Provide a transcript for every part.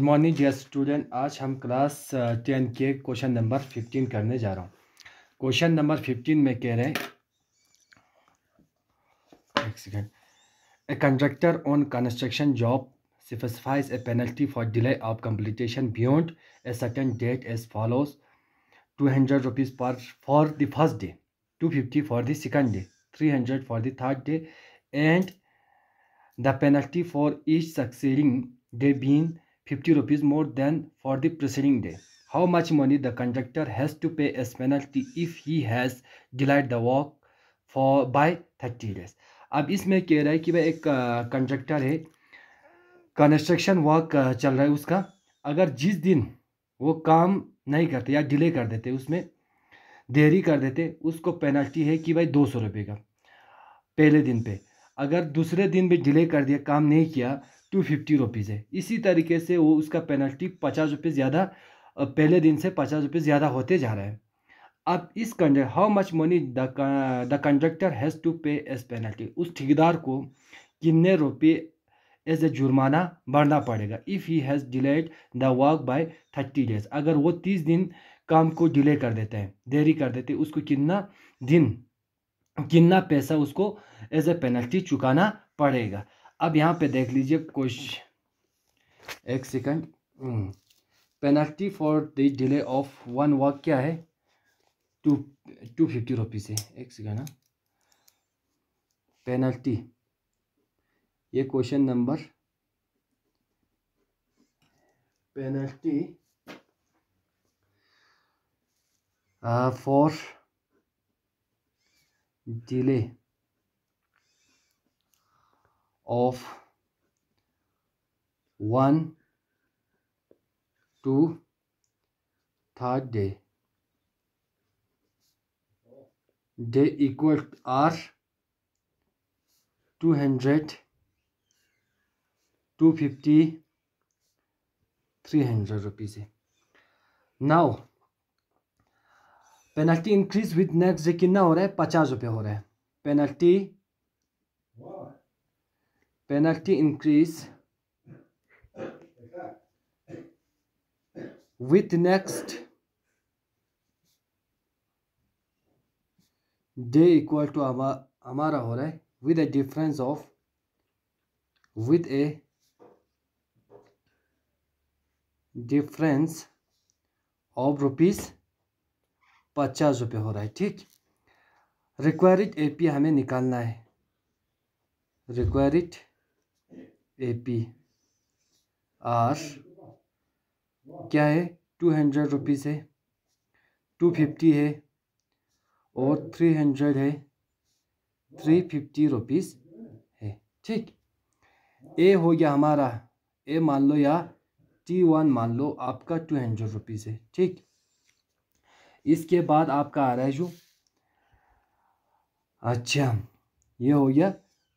Good morning dear student आज हम class ten uh, के क्वेश्चन नंबर फिफ्टीन करने जा रहा हूँ क्वेश्चन नंबर फिफ्टीन में कह रहे हैं एक second a contractor on construction job specifies a penalty for delay of completion beyond a certain date as follows two hundred rupees पर for the first day two fifty for the second day three hundred for the third day and the penalty for each succeeding day being fifty rupees more than for the preceding day. How much money the conductor has to pay as penalty if he has delayed the work for by thirty days. अब इसमें कह रहा है कि भाई एक conductor है construction work चल रहा है उसका अगर जिस दिन वो काम नहीं करते या डिले कर देते उसमें देरी कर देते उसको पेनल्टी है कि भाई दो सौ रुपये का पहले दिन पे अगर दूसरे दिन भी डिले कर दिया काम नहीं किया टू फिफ्टी रुपीज़ है इसी तरीके से वो उसका पेनल्टी पचास रुपये ज़्यादा पहले दिन से पचास रुपये ज़्यादा होते जा रहा है अब इस conduct how much money the conductor has to pay as penalty उस ठेकेदार को कितने रुपये एज ए जुर्माना भरना पड़ेगा if he has delayed the work by thirty days अगर वो तीस दिन काम को डिले कर देते हैं देरी कर देते हैं उसको कितना दिन कितना पैसा उसको एज ए पेनल्टी चुकाना पड़ेगा अब यहाँ पे देख लीजिए कुछ एक second penalty for the delay of one work क्या है टू टू फिफ्टी रुपीज़ है एक सेकंड ना पेनल्टी ये question number penalty for delay of 1 to third day they equal are 200 250 300 rupees now penalty increase with next जो कि ना हो रहा है पचास रुपये हो रहा है penalty penalty increase with next day equal to हमारा हो रहा है with a difference of with a difference of rupees पचास रुपये हो रहा है ठीक रिक्वायरिड एपी हमें निकालना है रिक्वायरिड पी आर क्या है टू हंड्रेड रुपीज़ है टू फिफ्टी है और थ्री हंड्रेड है थ्री फिफ्टी रुपीज़ है ठीक ए हो गया हमारा ए मान लो या टी वन मान लो आपका टू हंड्रेड रुपीज़ है ठीक इसके बाद आपका आ रहा है जो अच्छा ये हो गया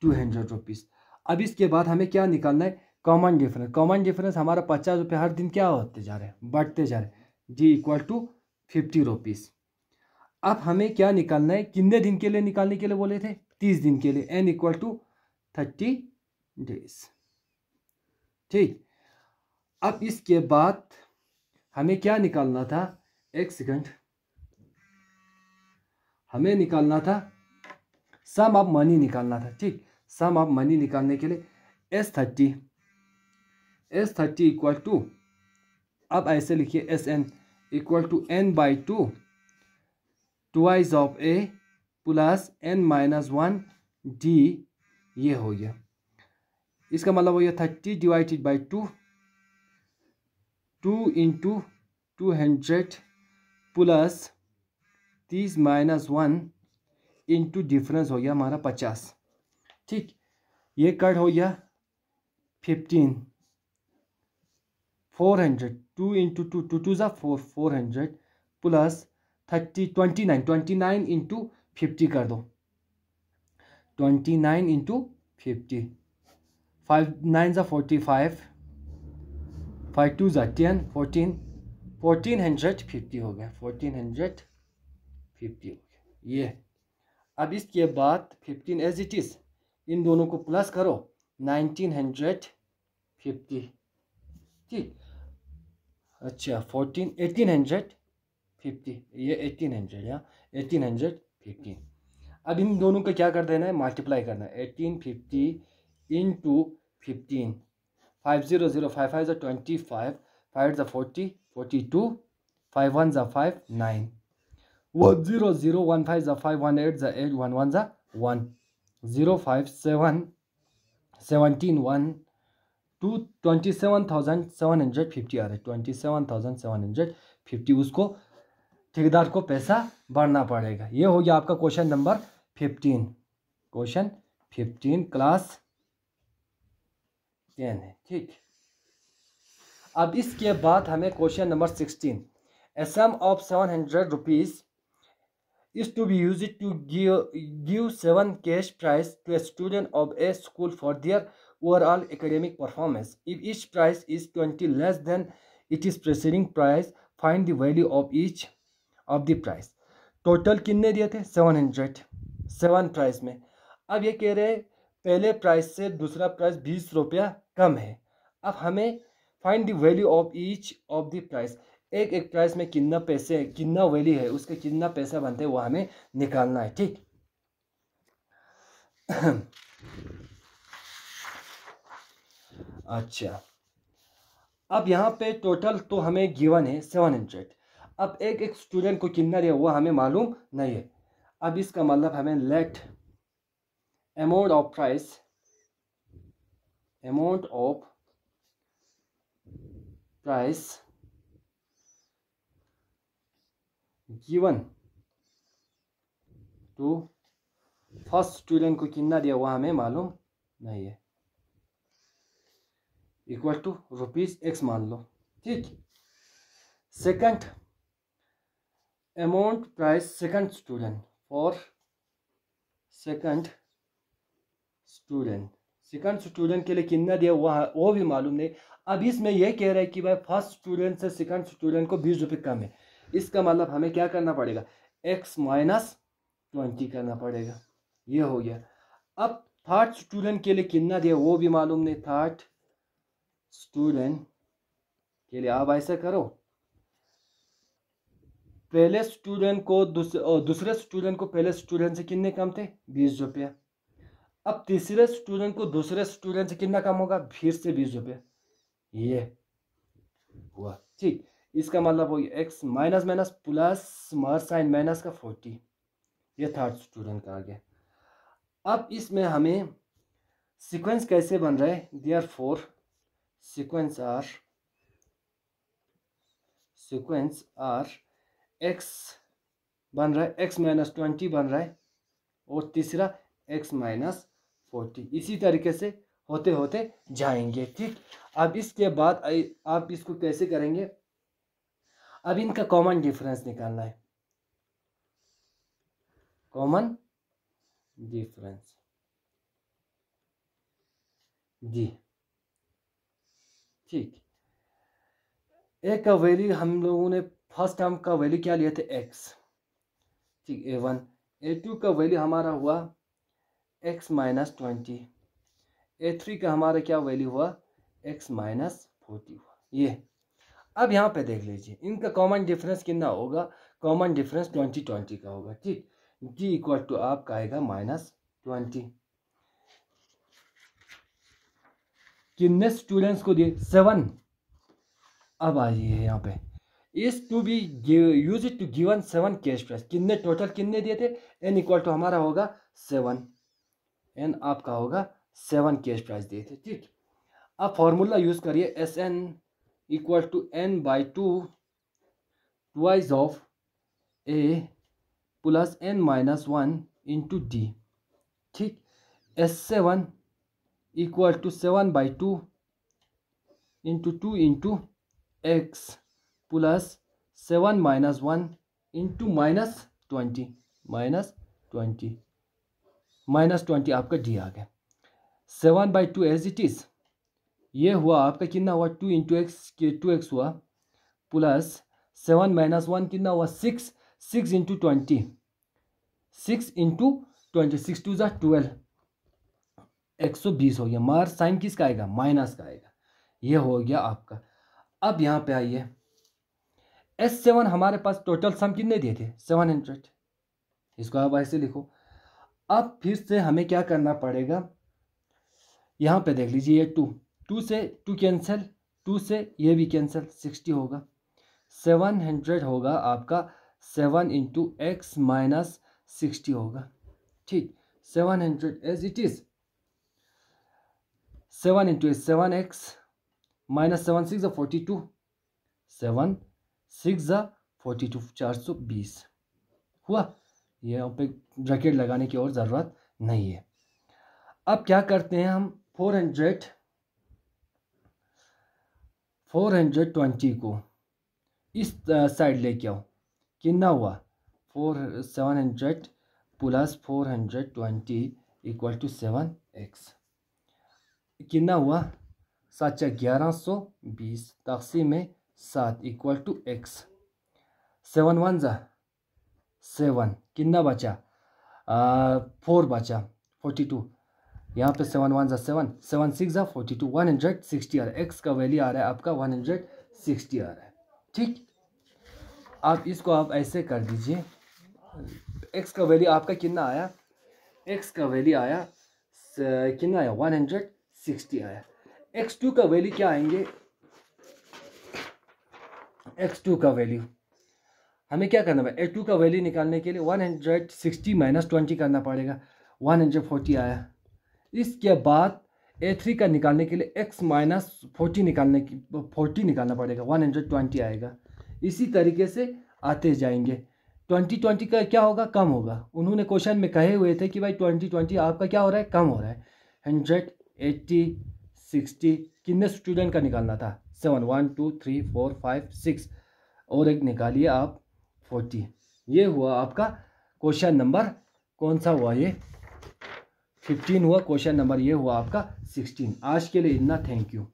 टू हंड्रेड रुपीज़ अब इसके बाद हमें क्या निकालना है कॉमन डिफरेंस कॉमन डिफरेंस हमारा पचास रुपये हर दिन क्या होते जा रहे हैं बढ़ते जा रहे हैं जी इक्वल टू फिफ्टी रुपीज़ अब हमें क्या निकालना है कितने दिन के लिए निकालने के लिए बोले थे तीस दिन के लिए n equal to thirty days ठीक अब इसके बाद हमें क्या निकालना था एक सेकंड हमें निकालना था सम ऑफ मनी निकालना था ठीक सम ऑफ मनी निकालने के लिए S thirty S thirty equal to अब ऐसे लिखिए S n equal to n by two twice of a plus n minus one d ये हो गया इसका मतलब हो गया thirty divided by two two into two hundred plus तीस माइनस वन इंटू डिफरेंस हो गया हमारा पचास ठीक ये कट हो गया fifteen four hundred two into two two two ज़ा four four hundred plus thirty twenty nine twenty nine into fifty कर दो twenty nine into fifty five nine ज़ा फोर्टी फाइव फाइव टू ज़ा ten fourteen fourteen hundred fifty हो गया fourteen hundred fifty हो गया ये अब इसके बाद फिफ्टीन एज इट इज़ इन दोनों को प्लस करो नाइनटीन हंड्रेड फिफ्टी ठीक अच्छा फोर्टीन एटीन हंड्रेड फिफ्टी ये एटीन हंड्रेड यहाँ एटीन हंड्रेड फिफ्टीन अब इन दोनों का क्या कर देना है मल्टीप्लाई करना है eighteen fifty into fifteen five zero zero five five ज़ा ट्वेंटी फाइव फाइव ज़ा forty forty two five one ज़ा five nine one zero zero one five ज़ा फाइव वन एट ज़ा एट वन वन ज़ा one zero five seven seventeen one two twenty seven thousand seven hundred fifty आ रहा है twenty seven thousand seven hundred fifty उसको ठेकेदार को पैसा भरना पड़ेगा ये हो गया आपका question number fifteen question fifteen class ten है ठीक अब इसके बाद हमें question number sixteen a sum of seven hundred rupees is to be used to give, give seven cash prize to a student of a school for their overall academic performance. If each prize is 20 less than it is preceding prize, find the value of each of the prize. Total कितने दिए थे seven hundred seven price में अब ये कह रहे पहले price से दूसरा प्राइस बीस रुपया कम है अब हमें find the value of each of the price एक एक प्राइस में कितना पैसे कितना वैली है उसके कितना पैसा बनते हैं वो हमें निकालना है ठीक अच्छा अब यहाँ पे टोटल तो हमें गिवन है सेवन हंड्रेड अब एक एक स्टूडेंट को कितना दिया वो हमें मालूम नहीं है अब इसका मतलब हमें let amount of price amount of price given to first student को कितना दिया हुआ हमें मालूम नहीं है इक्वल टू रुपीज एक्स मान लो ठीक second amount price second student for second student second student के लिए कितना दिया वह वो भी मालूम नहीं अब इसमें यह कह रहा है कि भाई फर्स्ट स्टूडेंट से सेकंड स्टूडेंट को बीस रुपये कम है इसका मतलब हमें क्या करना पड़ेगा एक्स माइनस ट्वेंटी करना पड़ेगा ये हो गया अब थर्ड स्टूडेंट के लिए कितना दिया वो भी मालूम नहीं थर्ड स्टूडेंट के लिए आप ऐसा करो पहले स्टूडेंट को दूसरे दूसरे स्टूडेंट को पहले स्टूडेंट से कितने कम थे बीस रुपया अब तीसरे स्टूडेंट को दूसरे स्टूडेंट से कितना कम होगा फिर से बीस रुपया ये हुआ ठीक इसका मतलब हो गया एक्स माइनस माइनस प्लस मार साइन माइनस का फोर्टी ये थर्ड स्टूडेंट का आ गया अब इसमें हमें सीक्वेंस कैसे बन रहा है therefore sequence are sequence are x बन रहा है एक्स माइनस ट्वेंटी बन रहा है और तीसरा एक्स माइनस फोर्टी इसी तरीके से होते होते जाएंगे ठीक अब इसके बाद आप इसको कैसे करेंगे अब इनका कॉमन डिफरेंस निकालना है कॉमन डिफरेंस जी ठीक ए का वैल्यू हम लोगों ने फर्स्ट टर्म का वैल्यू क्या लिया था एक्स ठीक ए वन ए टू का वैल्यू हमारा हुआ x minus twenty a three का हमारा क्या वैल्यू हुआ एक्स माइनस फोर्टी हुआ ये अब यहाँ पे देख लीजिए इनका कॉमन डिफरेंस कितना होगा कॉमन डिफरेंस ट्वेंटी ट्वेंटी का होगा ठीक जी इक्वल टू आपका आएगा माइनस ट्वेंटी कितने स्टूडेंट्स को दिए सेवन अब आइए यहाँ पे इस to be use to given seven cash price कितने टोटल कितने दिए थे एन इक्वल टू हमारा होगा सेवन एन आपका होगा सेवन कैश प्राइस दिए थे ठीक अब फॉर्मूला यूज़ करिए s n equal to n by two two eyes of a plus n minus one into d ठीक s seven equal to seven by two into two into x plus seven minus one into minus twenty minus twenty minus twenty आपका d आ गया seven by two as it is ये हुआ आपका कितना हुआ two into x two x हुआ plus seven minus one कितना हुआ six six into twenty six into twenty six two जै ट्वेल्व एक सौ बीस हो गया मार साइन किसका आएगा माइनस का आएगा ये हो गया आपका अब यहाँ पे आइए एस सेवन हमारे पास टोटल सम कितने दिए थे सेवन हंड्रेड इसको आप ऐसे लिखो अब फिर से हमें क्या करना पड़ेगा यहाँ पे देख लीजिए ये टू टू से टू कैंसिल टू से ये भी कैंसिल सिक्सटी होगा सेवन हंड्रेड होगा आपका seven into x minus sixty होगा ठीक seven hundred as it is seven into as seven x minus seven six forty two seven six forty two चार सौ बीस हुआ ये यहाँ पे ब्रैकेट लगाने की और ज़रूरत नहीं है अब क्या करते हैं हम four hundred four hundred twenty को इस साइड लेके आओ कितना हुआ four seven hundred plus four hundred twenty equal to seven x कितना हुआ साचा ग्यारह सौ बीस तकसी में सात equal to x seven one ज़ा सेवन कितना बचा फोर बचा फोर्टी टू यहाँ पे सेवन वन ज़ा सेवन सेवन सिक्स ज़ा forty two one hundred sixty आ रहा है एक्स का वैल्यू आ रहा है आपका वन हंड्रेड सिक्सटी आ रहा है ठीक आप इसको आप ऐसे कर दीजिए एक्स का वैल्यू आपका कितना आया एक्स का वैल्यू आया कितना आया वन हंड्रेड सिक्सटी आया एक्स टू का वैल्यू क्या आएंगे एक्स टू का वैल्यू हमें क्या करना पड़ा एक्स टू का वैल्यू निकालने के लिए one hundred sixty minus twenty करना पड़ेगा वन हंड्रेड फोर्टी आया इसके बाद ए थ्री का निकालने के लिए एक्स माइनस फोर्टी निकालने की फोर्टी निकालना पड़ेगा वन हंड्रेड ट्वेंटी आएगा इसी तरीके से आते जाएंगे ट्वेंटी ट्वेंटी का क्या होगा कम होगा उन्होंने क्वेश्चन में कहे हुए थे कि भाई ट्वेंटी ट्वेंटी आपका क्या हो रहा है कम हो रहा है हंड्रेड एट्टी सिक्सटी कितने स्टूडेंट का निकालना था seven one two three four five six और एक निकालिए आप फोर्टी ये हुआ आपका क्वेश्चन नंबर कौन सा हुआ ये फिफ्टीन हुआ क्वेश्चन नंबर ये हुआ आपका सिक्सटीन आज के लिए इतना थैंक यू